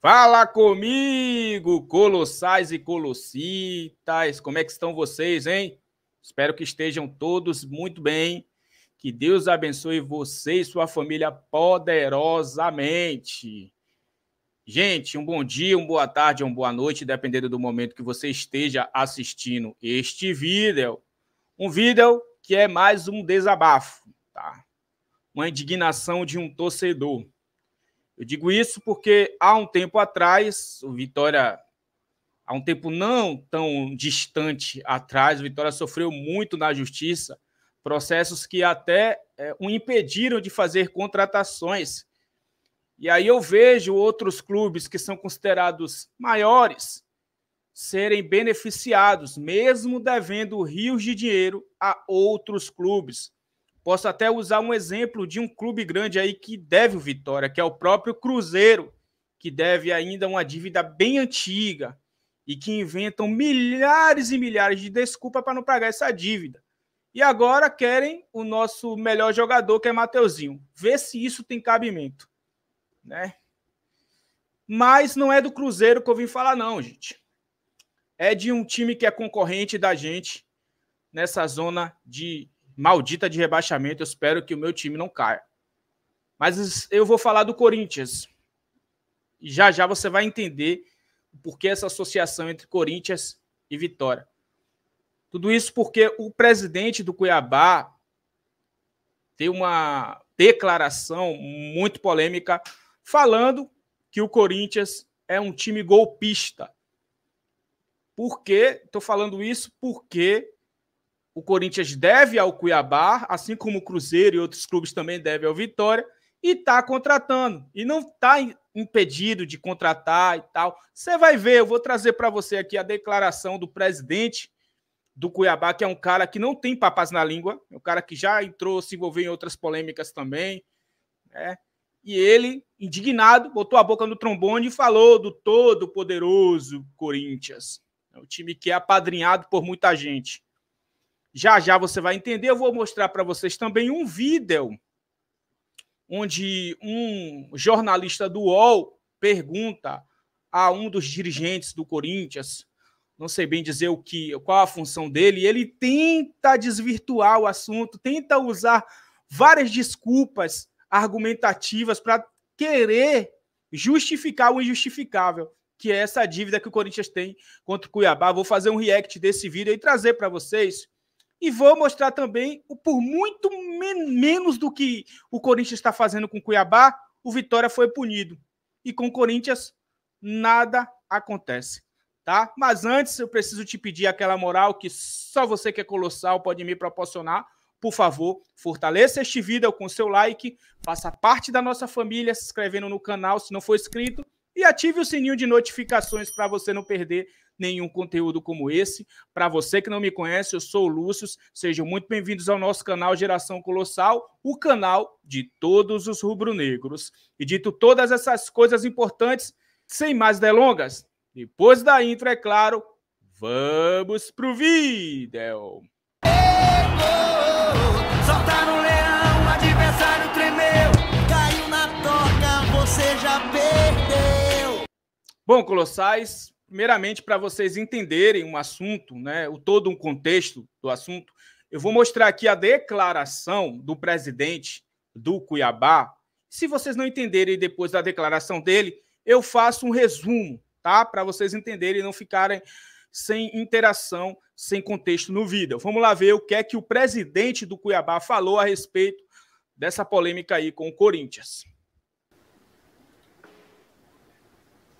Fala comigo, colossais e colossitas! Como é que estão vocês, hein? Espero que estejam todos muito bem. Que Deus abençoe você e sua família poderosamente. Gente, um bom dia, uma boa tarde, uma boa noite, dependendo do momento que você esteja assistindo este vídeo. Um vídeo que é mais um desabafo, tá? Uma indignação de um torcedor eu digo isso porque há um tempo atrás, o Vitória, há um tempo não tão distante atrás, o Vitória sofreu muito na justiça, processos que até é, o impediram de fazer contratações. E aí eu vejo outros clubes que são considerados maiores serem beneficiados, mesmo devendo rios de dinheiro a outros clubes. Posso até usar um exemplo de um clube grande aí que deve o Vitória, que é o próprio Cruzeiro, que deve ainda uma dívida bem antiga e que inventam milhares e milhares de desculpas para não pagar essa dívida. E agora querem o nosso melhor jogador, que é Mateuzinho. Vê se isso tem cabimento, né? Mas não é do Cruzeiro que eu vim falar não, gente. É de um time que é concorrente da gente nessa zona de maldita de rebaixamento. Eu espero que o meu time não caia. Mas eu vou falar do Corinthians. Já já você vai entender por que essa associação entre Corinthians e Vitória. Tudo isso porque o presidente do Cuiabá tem uma declaração muito polêmica falando que o Corinthians é um time golpista. Por quê? Estou falando isso porque o Corinthians deve ao Cuiabá, assim como o Cruzeiro e outros clubes também devem ao Vitória, e está contratando. E não está impedido de contratar e tal. Você vai ver, eu vou trazer para você aqui a declaração do presidente do Cuiabá, que é um cara que não tem papas na língua, é um cara que já entrou, se envolveu em outras polêmicas também. Né? E ele, indignado, botou a boca no trombone e falou do todo-poderoso Corinthians. É um time que é apadrinhado por muita gente. Já já você vai entender. Eu vou mostrar para vocês também um vídeo onde um jornalista do UOL pergunta a um dos dirigentes do Corinthians, não sei bem dizer o que, qual a função dele, e ele tenta desvirtuar o assunto, tenta usar várias desculpas argumentativas para querer justificar o injustificável, que é essa dívida que o Corinthians tem contra o Cuiabá. Vou fazer um react desse vídeo e trazer para vocês e vou mostrar também o por muito men menos do que o Corinthians está fazendo com o Cuiabá, o Vitória foi punido. E com o Corinthians, nada acontece. Tá? Mas antes eu preciso te pedir aquela moral que só você que é colossal pode me proporcionar. Por favor, fortaleça este vídeo com seu like, faça parte da nossa família se inscrevendo no canal se não for inscrito e ative o sininho de notificações para você não perder nenhum conteúdo como esse. Para você que não me conhece, eu sou o Lúcio. Sejam muito bem-vindos ao nosso canal Geração Colossal, o canal de todos os rubro-negros. E dito todas essas coisas importantes, sem mais delongas, depois da intro, é claro, vamos pro vídeo. leão, o adversário tremeu, caiu na toca, você já perdeu. Bom, Colossais, Primeiramente, para vocês entenderem um assunto, né, o todo um contexto do assunto, eu vou mostrar aqui a declaração do presidente do Cuiabá. Se vocês não entenderem depois da declaração dele, eu faço um resumo, tá? Para vocês entenderem e não ficarem sem interação, sem contexto no vídeo. Vamos lá ver o que é que o presidente do Cuiabá falou a respeito dessa polêmica aí com o Corinthians.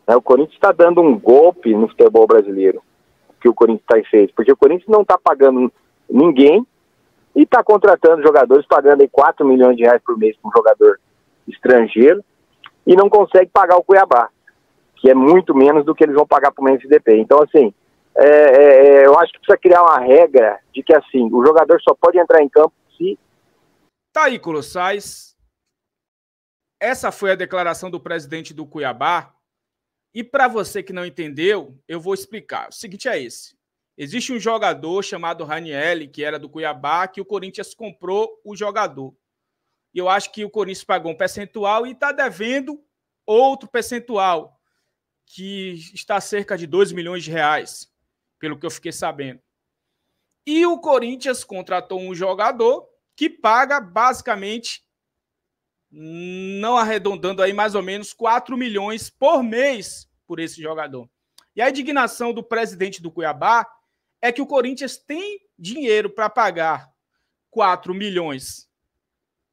Né, o Corinthians está dando um golpe no futebol brasileiro, que o Corinthians está fez, porque o Corinthians não está pagando ninguém e está contratando jogadores, pagando aí 4 milhões de reais por mês para um jogador estrangeiro e não consegue pagar o Cuiabá, que é muito menos do que eles vão pagar para o MSDP. Então, assim, é, é, é, eu acho que precisa criar uma regra de que, assim, o jogador só pode entrar em campo se... Tá aí, Colossais. Essa foi a declaração do presidente do Cuiabá, e para você que não entendeu, eu vou explicar. O seguinte é esse. Existe um jogador chamado Ranielli, que era do Cuiabá, que o Corinthians comprou o jogador. E eu acho que o Corinthians pagou um percentual e está devendo outro percentual, que está cerca de 2 milhões de reais, pelo que eu fiquei sabendo. E o Corinthians contratou um jogador que paga basicamente não arredondando aí mais ou menos 4 milhões por mês por esse jogador. E a indignação do presidente do Cuiabá é que o Corinthians tem dinheiro para pagar 4 milhões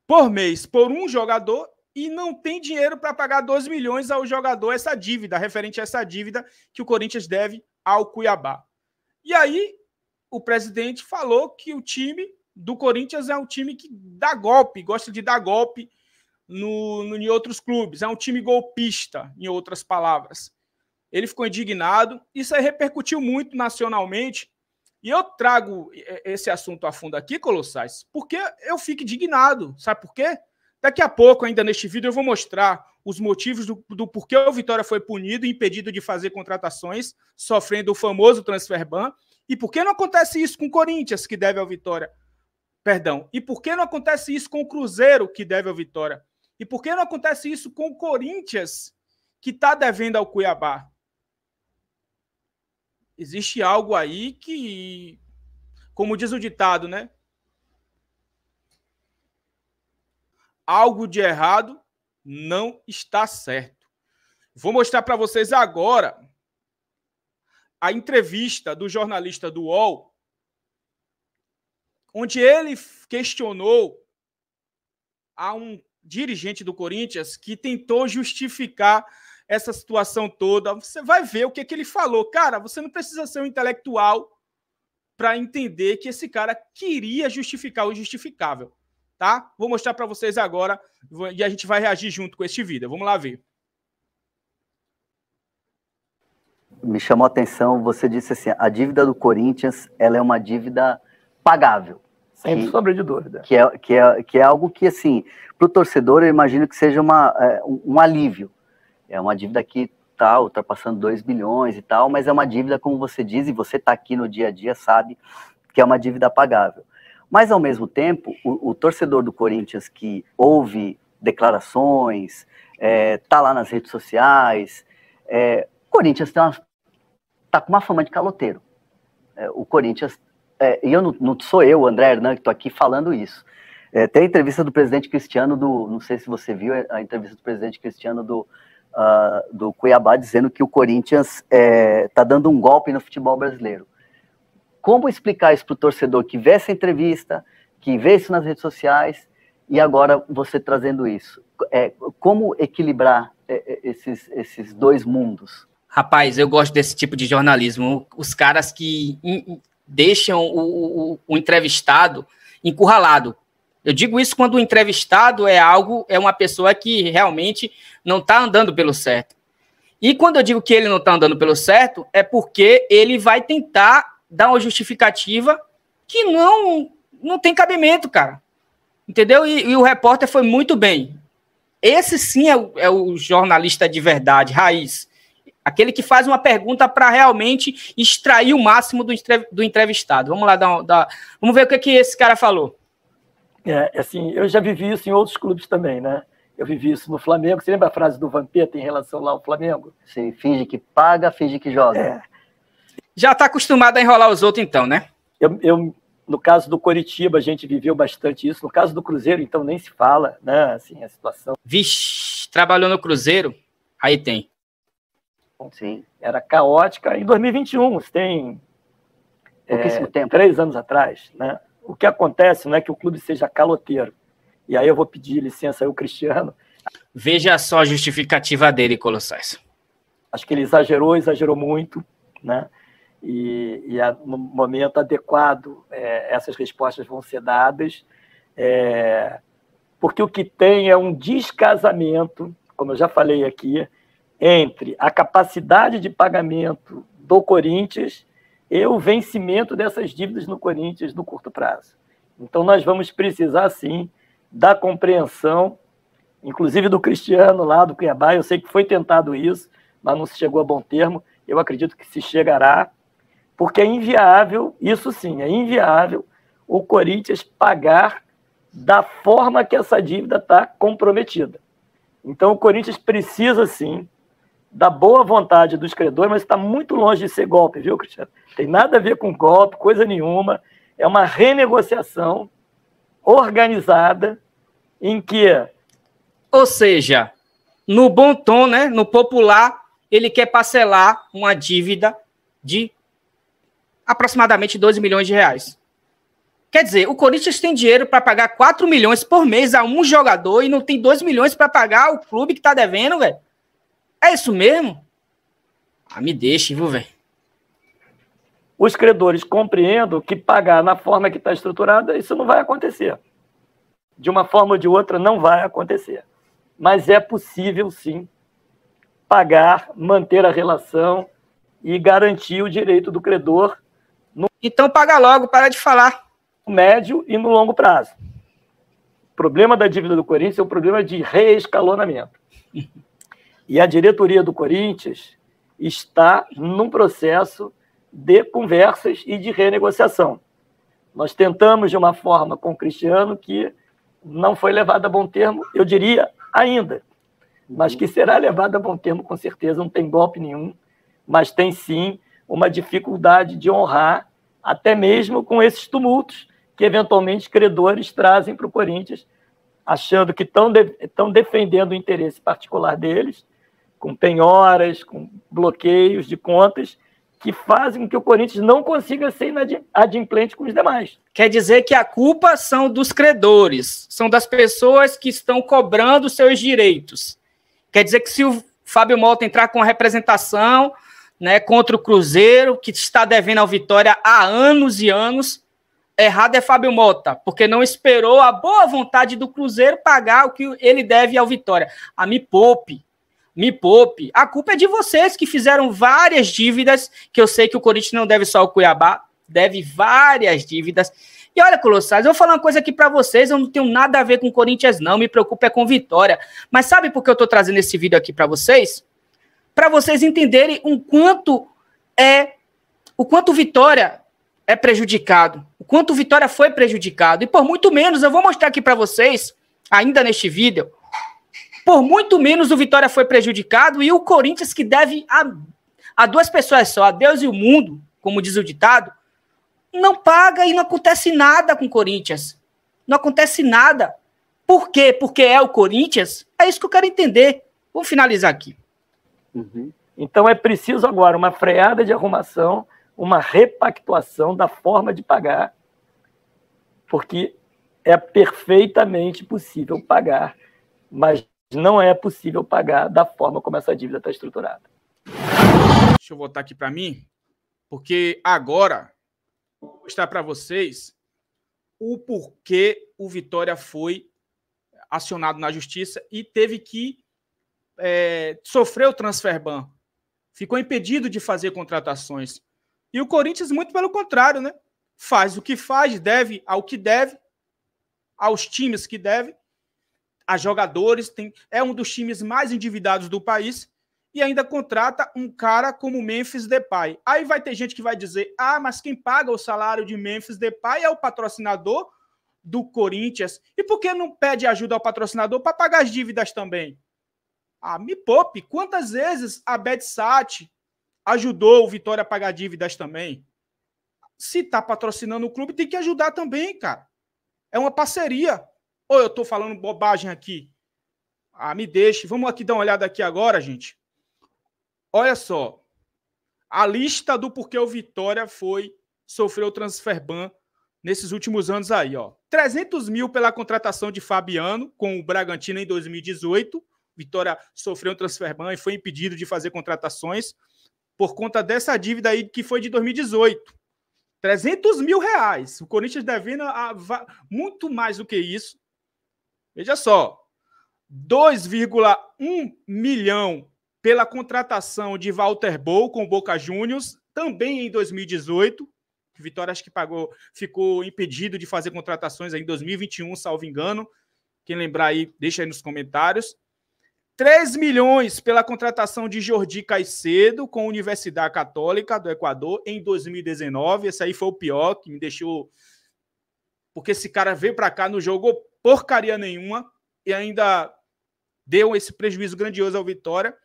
por mês por um jogador e não tem dinheiro para pagar 2 milhões ao jogador essa dívida, referente a essa dívida que o Corinthians deve ao Cuiabá. E aí o presidente falou que o time do Corinthians é um time que dá golpe, gosta de dar golpe no, no, em outros clubes. É um time golpista, em outras palavras. Ele ficou indignado. Isso aí repercutiu muito nacionalmente. E eu trago esse assunto a fundo aqui, Colossais, porque eu fico indignado. Sabe por quê? Daqui a pouco, ainda neste vídeo, eu vou mostrar os motivos do, do porquê o Vitória foi punido e impedido de fazer contratações, sofrendo o famoso transfer ban. E por que não acontece isso com o Corinthians, que deve ao Vitória? Perdão. E por que não acontece isso com o Cruzeiro, que deve ao Vitória? E por que não acontece isso com o Corinthians, que está devendo ao Cuiabá? Existe algo aí que, como diz o ditado, né? Algo de errado não está certo. Vou mostrar para vocês agora a entrevista do jornalista do UOL, onde ele questionou a um dirigente do Corinthians, que tentou justificar essa situação toda. Você vai ver o que, é que ele falou. Cara, você não precisa ser um intelectual para entender que esse cara queria justificar o injustificável, tá? Vou mostrar para vocês agora e a gente vai reagir junto com este vídeo. Vamos lá ver. Me chamou a atenção, você disse assim, a dívida do Corinthians, ela é uma dívida pagável. Sem que, sombra de dúvida. Que é, que, é, que é algo que, assim, para o torcedor, eu imagino que seja uma, é, um alívio. É uma dívida que está ultrapassando 2 bilhões e tal, mas é uma dívida, como você diz, e você está aqui no dia a dia, sabe que é uma dívida pagável. Mas, ao mesmo tempo, o, o torcedor do Corinthians que ouve declarações, está é, tá lá nas redes sociais, é, o Corinthians está tá com uma fama de caloteiro. É, o Corinthians é, e eu não, não, sou eu, André Hernan, que estou aqui falando isso. É, tem a entrevista do presidente Cristiano do, não sei se você viu a entrevista do presidente Cristiano do uh, do Cuiabá dizendo que o Corinthians está é, tá dando um golpe no futebol brasileiro. Como explicar isso para o torcedor que vê essa entrevista, que vê isso nas redes sociais e agora você trazendo isso? É, como equilibrar é, é, esses, esses dois mundos? Rapaz, eu gosto desse tipo de jornalismo. Os caras que deixam o, o, o entrevistado encurralado. Eu digo isso quando o entrevistado é algo, é uma pessoa que realmente não está andando pelo certo. E quando eu digo que ele não está andando pelo certo, é porque ele vai tentar dar uma justificativa que não não tem cabimento, cara. Entendeu? E, e o repórter foi muito bem. Esse sim é o, é o jornalista de verdade, raiz. Aquele que faz uma pergunta para realmente extrair o máximo do, do entrevistado. Vamos lá, dar, dar, vamos ver o que, é que esse cara falou. É, assim, eu já vivi isso em outros clubes também, né? Eu vivi isso no Flamengo. Você lembra a frase do Vampeta em relação lá ao Flamengo? Sim, finge que paga, finge que joga. É. Já está acostumado a enrolar os outros, então, né? Eu, eu, no caso do Coritiba, a gente viveu bastante isso. No caso do Cruzeiro, então, nem se fala, né? Assim, a situação. Vixe, trabalhou no Cruzeiro? Aí tem. Sim. Era caótica. Em 2021, você tem é, pouquíssimo é, tempo, três anos atrás, né? O que acontece não é que o clube seja caloteiro. E aí eu vou pedir licença ao Cristiano. Veja só a justificativa dele, Colossais. Acho que ele exagerou, exagerou muito, né? E, e a, no momento adequado é, essas respostas vão ser dadas, é, porque o que tem é um descasamento, como eu já falei aqui, entre a capacidade de pagamento do Corinthians e o vencimento dessas dívidas no Corinthians no curto prazo. Então, nós vamos precisar, sim, da compreensão, inclusive do Cristiano lá do Cuiabá. Eu sei que foi tentado isso, mas não se chegou a bom termo. Eu acredito que se chegará, porque é inviável, isso sim, é inviável o Corinthians pagar da forma que essa dívida está comprometida. Então, o Corinthians precisa, sim, da boa vontade dos credores, mas está muito longe de ser golpe, viu, Cristiano? Tem nada a ver com golpe, coisa nenhuma. É uma renegociação organizada em que. Ou seja, no bom tom, né, no popular, ele quer parcelar uma dívida de aproximadamente 12 milhões de reais. Quer dizer, o Corinthians tem dinheiro para pagar 4 milhões por mês a um jogador e não tem 2 milhões para pagar o clube que está devendo, velho. É isso mesmo? Ah, me deixe, viu, velho? Os credores compreendam que pagar na forma que está estruturada, isso não vai acontecer. De uma forma ou de outra, não vai acontecer. Mas é possível, sim, pagar, manter a relação e garantir o direito do credor. No... Então paga logo, para de falar. No médio e no longo prazo. O problema da dívida do Corinthians é o problema de reescalonamento. E a diretoria do Corinthians está num processo de conversas e de renegociação. Nós tentamos de uma forma com o Cristiano que não foi levado a bom termo, eu diria ainda, mas uhum. que será levado a bom termo com certeza, não tem golpe nenhum, mas tem sim uma dificuldade de honrar, até mesmo com esses tumultos que eventualmente credores trazem para o Corinthians, achando que estão de, defendendo o interesse particular deles com penhoras, com bloqueios de contas que fazem com que o Corinthians não consiga ser adimplente com os demais. Quer dizer que a culpa são dos credores, são das pessoas que estão cobrando seus direitos. Quer dizer que se o Fábio Mota entrar com a representação né, contra o Cruzeiro, que está devendo a vitória há anos e anos, errado é Fábio Mota, porque não esperou a boa vontade do Cruzeiro pagar o que ele deve ao Vitória. A me poupe, me poupe. A culpa é de vocês que fizeram várias dívidas, que eu sei que o Corinthians não deve só ao Cuiabá, deve várias dívidas. E olha, Colossais, eu vou falar uma coisa aqui para vocês, eu não tenho nada a ver com o Corinthians não, me preocupa é com vitória. Mas sabe por que eu tô trazendo esse vídeo aqui para vocês? Para vocês entenderem o quanto é o quanto Vitória é prejudicado, o quanto Vitória foi prejudicado. E por muito menos, eu vou mostrar aqui para vocês, ainda neste vídeo, por muito menos o Vitória foi prejudicado e o Corinthians, que deve a, a duas pessoas só, a Deus e o mundo, como diz o ditado, não paga e não acontece nada com o Corinthians. Não acontece nada. Por quê? Porque é o Corinthians? É isso que eu quero entender. vou finalizar aqui. Uhum. Então é preciso agora uma freada de arrumação, uma repactuação da forma de pagar, porque é perfeitamente possível pagar, mas não é possível pagar da forma como essa dívida está estruturada. Deixa eu voltar aqui para mim, porque agora vou mostrar para vocês o porquê o Vitória foi acionado na justiça e teve que é, sofrer o transfer ban. Ficou impedido de fazer contratações. E o Corinthians, muito pelo contrário, né? Faz o que faz, deve ao que deve, aos times que devem a jogadores, tem, é um dos times mais endividados do país e ainda contrata um cara como Memphis Depay. Aí vai ter gente que vai dizer: "Ah, mas quem paga o salário de Memphis Depay é o patrocinador do Corinthians. E por que não pede ajuda ao patrocinador para pagar as dívidas também?" Ah, me poupe, quantas vezes a Betsat ajudou o Vitória a pagar dívidas também? Se está patrocinando o clube, tem que ajudar também, cara. É uma parceria. Ou eu estou falando bobagem aqui? Ah, me deixe. Vamos aqui dar uma olhada aqui agora, gente. Olha só. A lista do porquê o Vitória foi sofreu transfer ban nesses últimos anos aí, ó. 300 mil pela contratação de Fabiano com o Bragantino em 2018. Vitória sofreu um transfer ban e foi impedido de fazer contratações por conta dessa dívida aí que foi de 2018. 300 mil reais. O Corinthians devendo a, a, muito mais do que isso. Veja só, 2,1 milhão pela contratação de Walter Bol com Boca Juniors, também em 2018. Vitória acho que pagou, ficou impedido de fazer contratações em 2021, salvo engano. Quem lembrar aí, deixa aí nos comentários. 3 milhões pela contratação de Jordi Caicedo com a Universidade Católica do Equador em 2019. Esse aí foi o pior, que me deixou porque esse cara veio para cá, não jogou porcaria nenhuma e ainda deu esse prejuízo grandioso ao Vitória.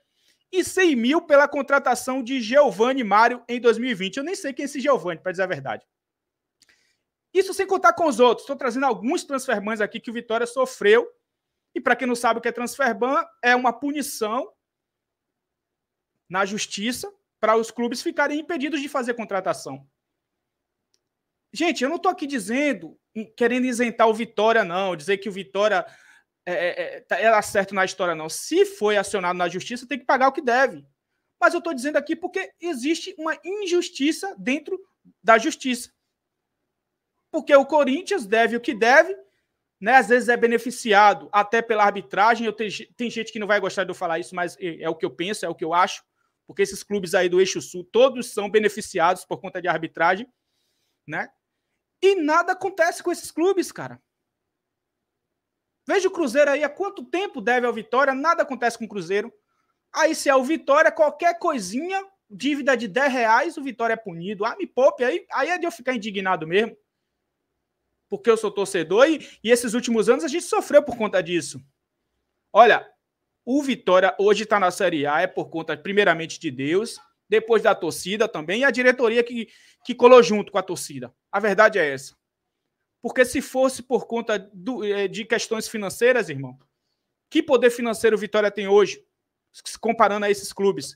E 100 mil pela contratação de Giovanni Mário em 2020. Eu nem sei quem é esse Giovanni, para dizer a verdade. Isso sem contar com os outros. Estou trazendo alguns transferbans aqui que o Vitória sofreu. E para quem não sabe o que é transferban, é uma punição na justiça para os clubes ficarem impedidos de fazer contratação. Gente, eu não estou aqui dizendo, querendo isentar o Vitória, não, dizer que o Vitória é, é, era é, tá, é certo na história, não. Se foi acionado na justiça, tem que pagar o que deve. Mas eu estou dizendo aqui porque existe uma injustiça dentro da justiça. Porque o Corinthians deve o que deve, né? às vezes é beneficiado até pela arbitragem. Eu tem gente que não vai gostar de eu falar isso, mas é, é o que eu penso, é o que eu acho, porque esses clubes aí do Eixo Sul, todos são beneficiados por conta de arbitragem. Né? E nada acontece com esses clubes, cara. Veja o Cruzeiro aí, há quanto tempo deve ao Vitória, nada acontece com o Cruzeiro. Aí se é o Vitória, qualquer coisinha, dívida de 10 reais, o Vitória é punido. Ah, me poupe, aí, aí é de eu ficar indignado mesmo. Porque eu sou torcedor e, e esses últimos anos a gente sofreu por conta disso. Olha, o Vitória hoje está na Série A, é por conta primeiramente de Deus, depois da torcida também, e a diretoria que, que colou junto com a torcida. A verdade é essa. Porque se fosse por conta do, eh, de questões financeiras, irmão, que poder financeiro o Vitória tem hoje, comparando a esses clubes?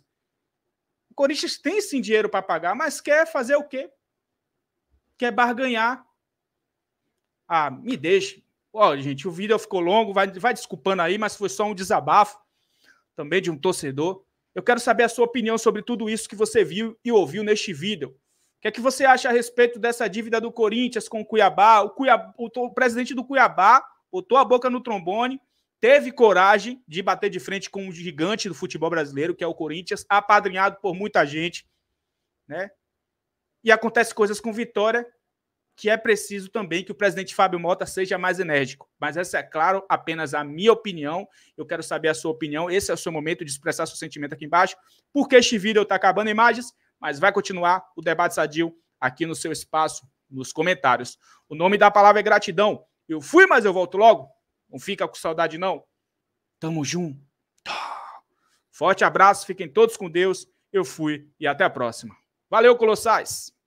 O Corinthians tem sim dinheiro para pagar, mas quer fazer o quê? Quer barganhar. Ah, me deixe. Ó, gente, o vídeo ficou longo, vai, vai desculpando aí, mas foi só um desabafo também de um torcedor. Eu quero saber a sua opinião sobre tudo isso que você viu e ouviu neste vídeo. O que é que você acha a respeito dessa dívida do Corinthians com o Cuiabá? O, Cuiabá, o, presidente do Cuiabá botou a boca no trombone, teve coragem de bater de frente com um gigante do futebol brasileiro, que é o Corinthians, apadrinhado por muita gente, né? E acontece coisas com Vitória que é preciso também que o presidente Fábio Mota seja mais enérgico. Mas essa é, claro, apenas a minha opinião. Eu quero saber a sua opinião. Esse é o seu momento de expressar seu sentimento aqui embaixo. Porque este vídeo está acabando imagens, mas vai continuar o debate sadio aqui no seu espaço, nos comentários. O nome da palavra é gratidão. Eu fui, mas eu volto logo. Não fica com saudade, não. Tamo junto. Forte abraço, fiquem todos com Deus. Eu fui e até a próxima. Valeu, Colossais!